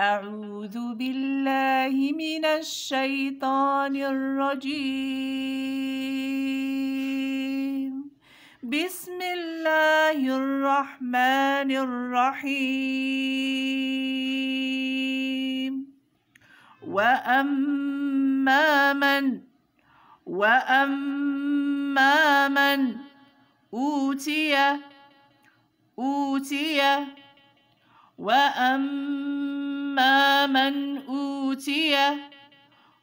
أعوذ بالله من الشيطان الرجيم بسم الله الرحمن الرحيم وأما من وأما من أوتي أوتي وأما وأما من أوتي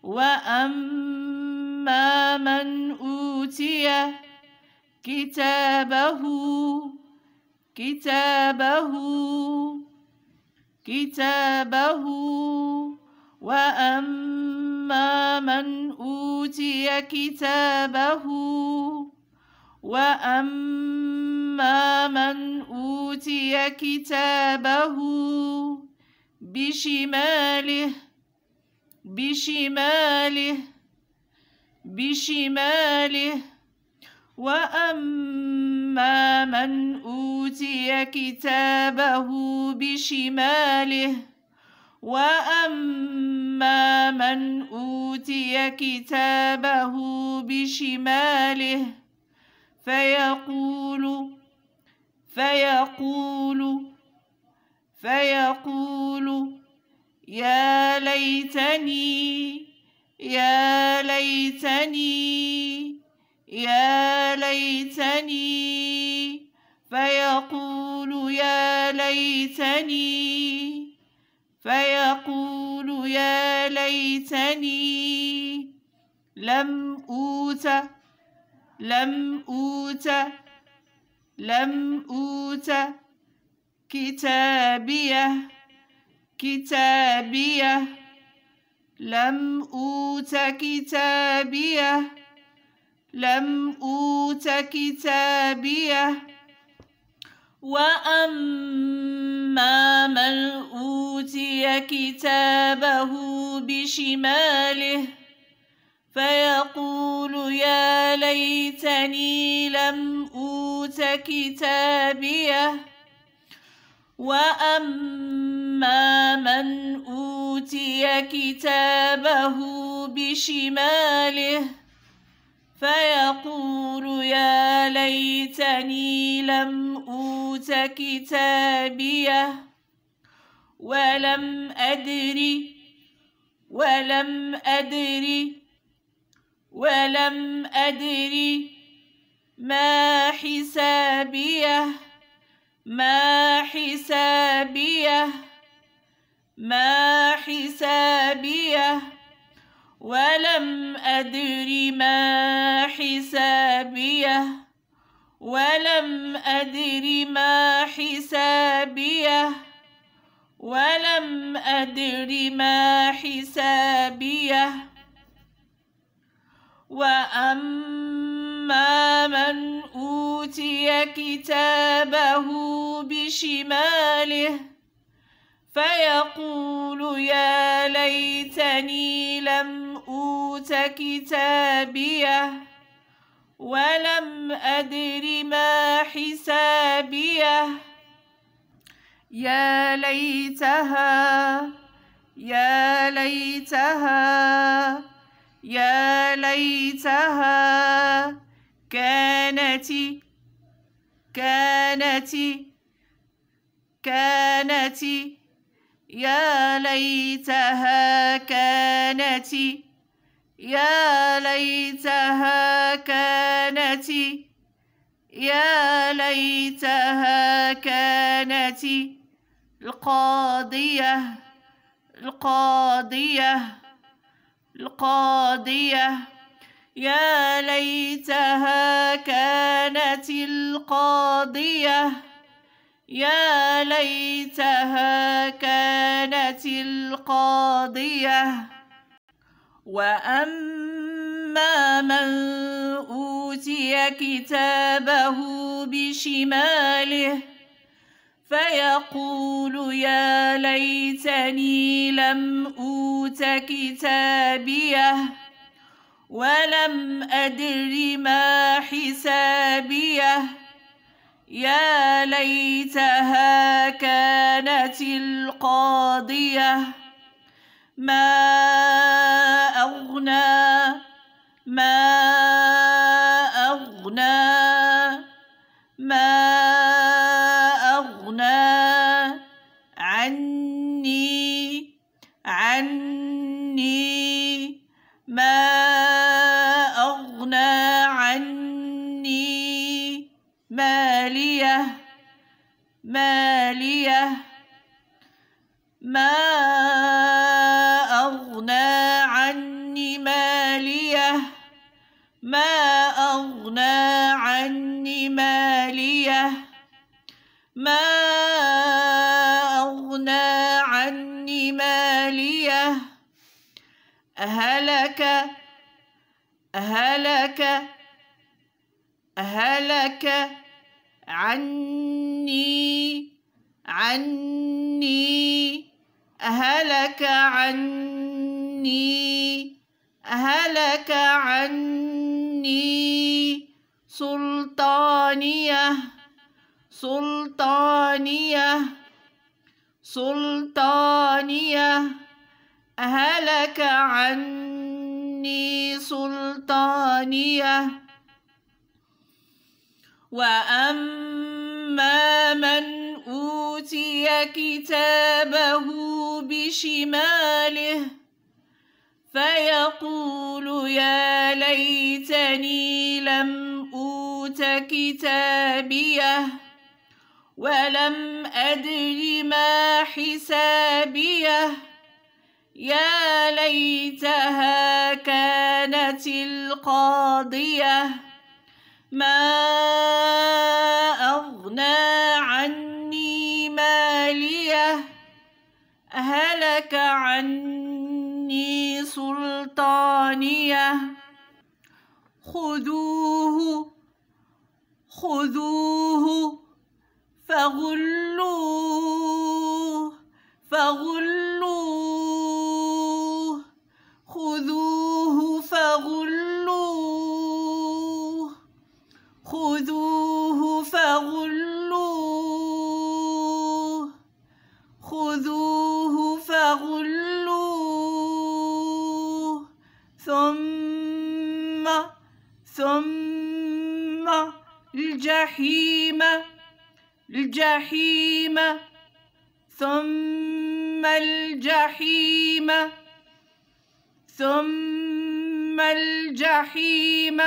وأما من أوتي كتابه كتابه كتابه وأما من أوتي كتابه وأما من أوتي كتابه بشماله بشماله بشماله وأما من أوتي كتابه بشماله وأما من أوتي كتابه بشماله فيقول فيقول فيقول يا ليتني يا ليتني يا ليتني فيقول يا ليتني فيقول يا ليتني لم أوت لم أوت لم أوت كتابيه كتابيه لم أوت كتابيه لم أوت كتابيه وأما من أوتي كتابه بشماله فيقول يا ليتني لم أوت كتابيه وأما أما من أوتي كتابه بشماله فيقول يا ليتني لم أوت كتابيه ولم أدري ولم أدري ولم أدري ما حسابيه ما حسابيه ما حسابيه ولم أدر ما حسابيه ولم أدر ما حسابيه ولم أدر ما حسابيه وأما من أوتي كتابه بشماله فيقول يا ليتني لم أوت كتابيه ولم أدر ما حسابيه يا ليتها يا ليتها يا ليتها كانت كانت كانت يا ليتها كانت يا ليتها كانت يا ليتها كانت القاضية القاضية القاضية يا ليتها كانت القاضية يا ليتها كانت القاضية وأما من أوتي كتابه بشماله فيقول يا ليتني لم أوت كتابيه ولم أدر ما حسابيه يا ليتها كانت القاضية ما أغنى ما أغنى ما أغنى عني عني ما أغنى عني مالية مالية ما أغنى عني مالية ما أغنى عني مالية ما أغنى عني مالية أهلك أهلك هلك عني عني هلك عني هلك عني سلطانية سلطانية سلطانية هلك عني سلطانية وأما من أوتي كتابه بشماله فيقول يا ليتني لم أوت كتابيه ولم أدر ما حسابيه يا ليتها كانت القاضيه ما أغنى عني ماليه هلك عني سلطانيه خذوه خذوه فغلوه فغلوه ثم الجحيم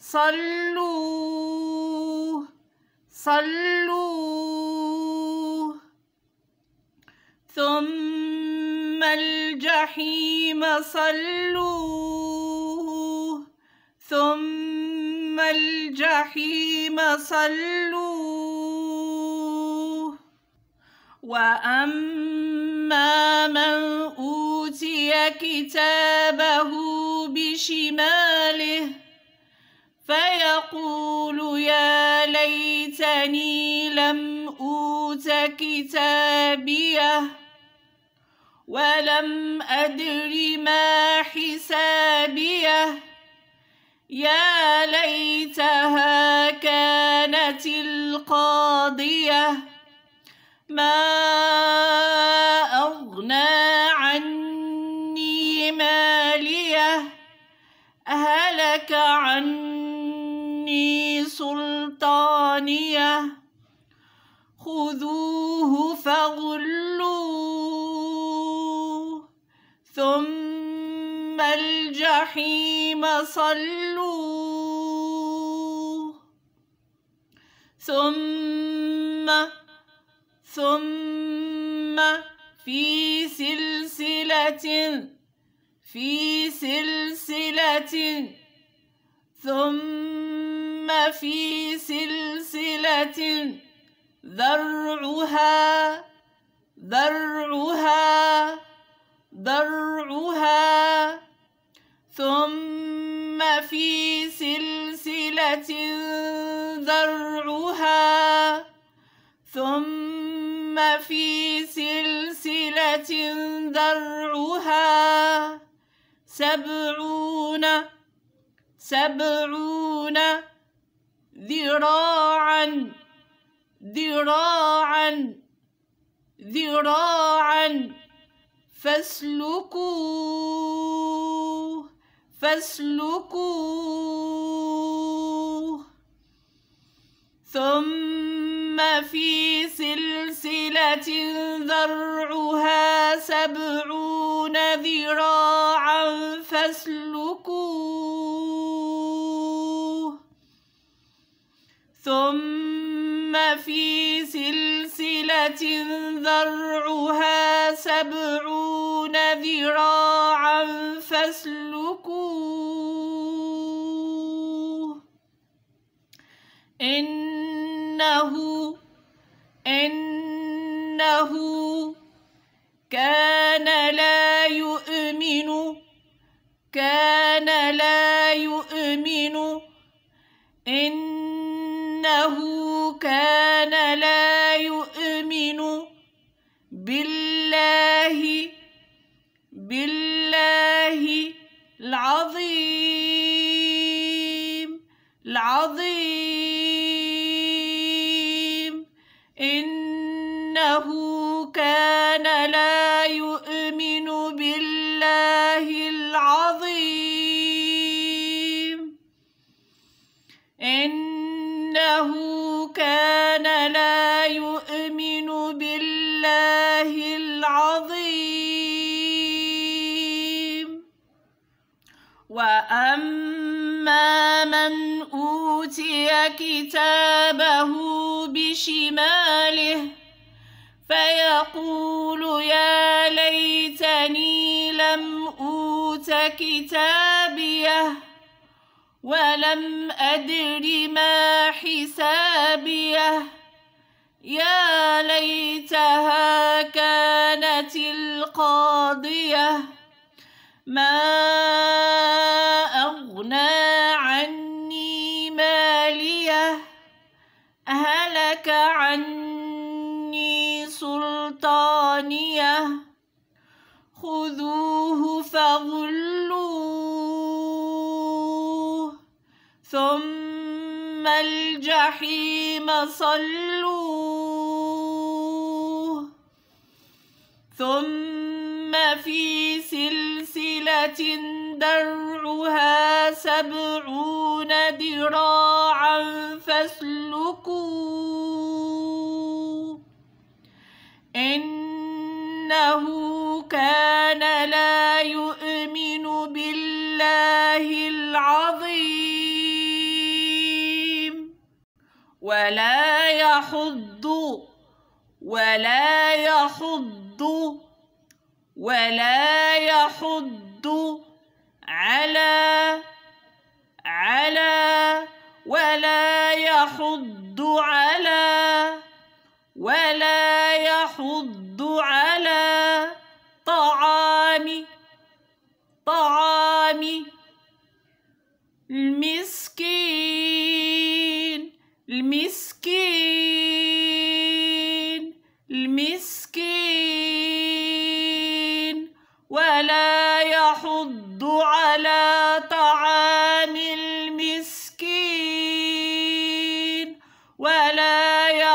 صلوه صلوه ثم الجحيم صلوه ثم الجحيم صلوه وأما من أوتي كتابه بشماله فيقول يا ليتني لم أوت كتابيه ولم أدر ما حسابيه يا ليتها كانت القاضية ما أغنى عني ماليه هلك عني سلطانيه خذوه فغلوه ثم الجحيم صلوه ثم ثم في سلسله في سلسلة ثم في سلسلة ذرعها ذرعها ذرعها ثم في سلسلة ذرعها ثم في سلسلة ذرعها سبعون سبعون ذراعا ذراعا ذراعا فاسلكوه فاسلكوه ثم في سلسلة ذرعها سبعون ذراعا ثم في سلسلة ذرعها سبعون ذراعا فاسلكوه إنه إنه كان لا يؤمن كان لا يؤمن كان لا يؤمن بالله العظيم إنه كان لا يؤمن بالله العظيم وأما من أوتي كتابه بشماله فيقول يا ليتني لم أوت كتابيه ولم أدر ما حسابيه يا ليتها كانت القاضية ما سلطانيه خذوه فغلوه ثم الجحيم صلوه ثم في سلسلة درعها سبعون ذراعا فاسلكوه إنه كان لا يؤمن بالله العظيم ولا يحض ولا يحض ولا يحض على على ولا يحض على ولا يحض على طعام طعام المسكين المسكين المسكين ولا يحض على طعام المسكين ولا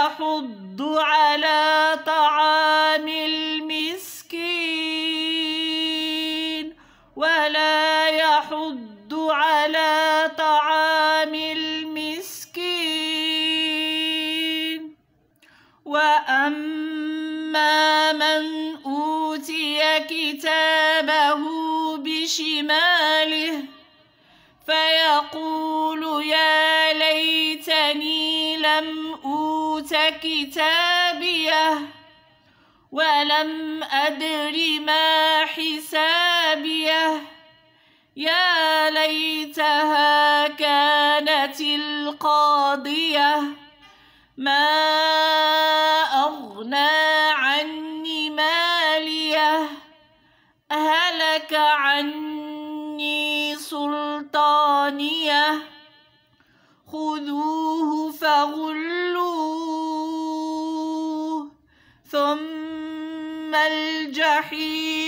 يحض على طعام المسكين ولا يحض على طعام المسكين وأما من أوتي كتابه بشماله فيقول يا ليتني لم كتابيه ولم أدر ما حسابيه يا ليتها كانت القاضية ما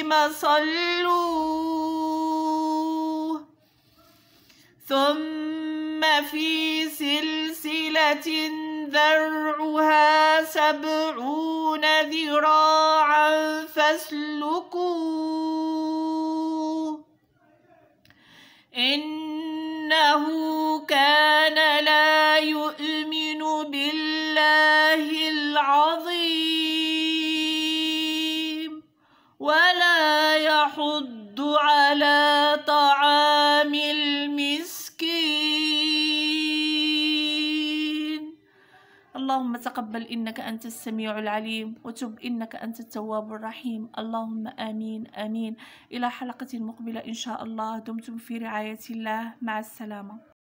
ثم صلوا ثم في سلسلة ذرعها سبعون ذراعا فاسلكوه إنه كان لا يؤمن تقبل إنك أنت السميع العليم وتب إنك أنت التواب الرحيم اللهم آمين آمين إلى حلقة مقبلة إن شاء الله دمتم في رعاية الله مع السلامة